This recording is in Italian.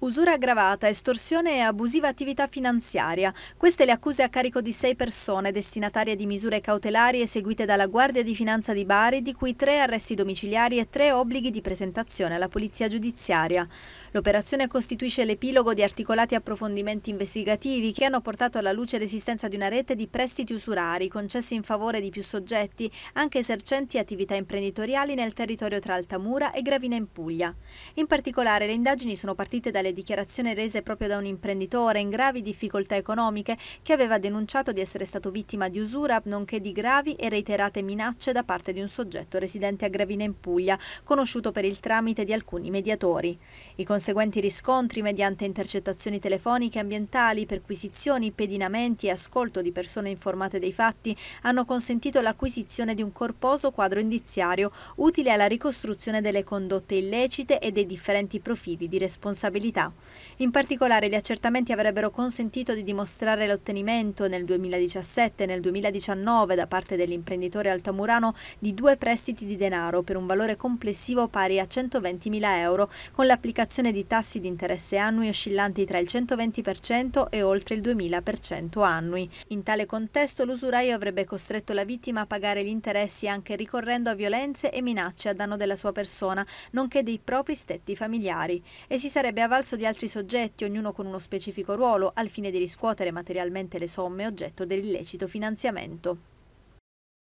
Usura aggravata, estorsione e abusiva attività finanziaria. Queste le accuse a carico di sei persone destinatarie di misure cautelari eseguite dalla Guardia di Finanza di Bari, di cui tre arresti domiciliari e tre obblighi di presentazione alla Polizia Giudiziaria. L'operazione costituisce l'epilogo di articolati approfondimenti investigativi che hanno portato alla luce l'esistenza di una rete di prestiti usurari concessi in favore di più soggetti, anche esercenti attività imprenditoriali nel territorio tra Altamura e Gravina in Puglia. In particolare le indagini sono partite dal le dichiarazioni rese proprio da un imprenditore in gravi difficoltà economiche che aveva denunciato di essere stato vittima di usura nonché di gravi e reiterate minacce da parte di un soggetto residente a Gravina in Puglia, conosciuto per il tramite di alcuni mediatori. I conseguenti riscontri mediante intercettazioni telefoniche ambientali, perquisizioni, pedinamenti e ascolto di persone informate dei fatti hanno consentito l'acquisizione di un corposo quadro indiziario utile alla ricostruzione delle condotte illecite e dei differenti profili di responsabilità criminalità. In particolare gli accertamenti avrebbero consentito di dimostrare l'ottenimento nel 2017 e nel 2019 da parte dell'imprenditore altamurano di due prestiti di denaro per un valore complessivo pari a 120.000 euro con l'applicazione di tassi di interesse annui oscillanti tra il 120% e oltre il 2000% annui. In tale contesto l'usuraio avrebbe costretto la vittima a pagare gli interessi anche ricorrendo a violenze e minacce a danno della sua persona, nonché dei propri stetti familiari e si sarebbe avvalso rincalzo di altri soggetti, ognuno con uno specifico ruolo, al fine di riscuotere materialmente le somme oggetto dell'illecito finanziamento.